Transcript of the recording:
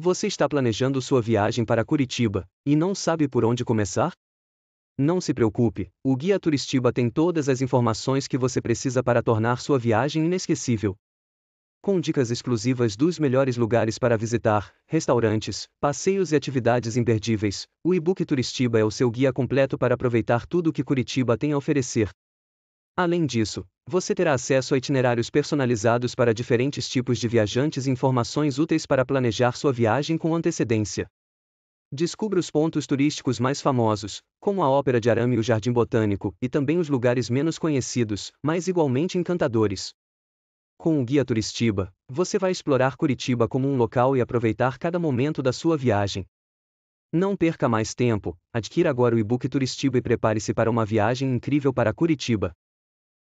Você está planejando sua viagem para Curitiba e não sabe por onde começar? Não se preocupe, o Guia Turistiba tem todas as informações que você precisa para tornar sua viagem inesquecível. Com dicas exclusivas dos melhores lugares para visitar, restaurantes, passeios e atividades imperdíveis, o e-book Turistiba é o seu guia completo para aproveitar tudo o que Curitiba tem a oferecer. Além disso, você terá acesso a itinerários personalizados para diferentes tipos de viajantes e informações úteis para planejar sua viagem com antecedência. Descubra os pontos turísticos mais famosos, como a Ópera de Arame e o Jardim Botânico, e também os lugares menos conhecidos, mas igualmente encantadores. Com o Guia Turistiba, você vai explorar Curitiba como um local e aproveitar cada momento da sua viagem. Não perca mais tempo, adquira agora o e-book Turistiba e prepare-se para uma viagem incrível para Curitiba.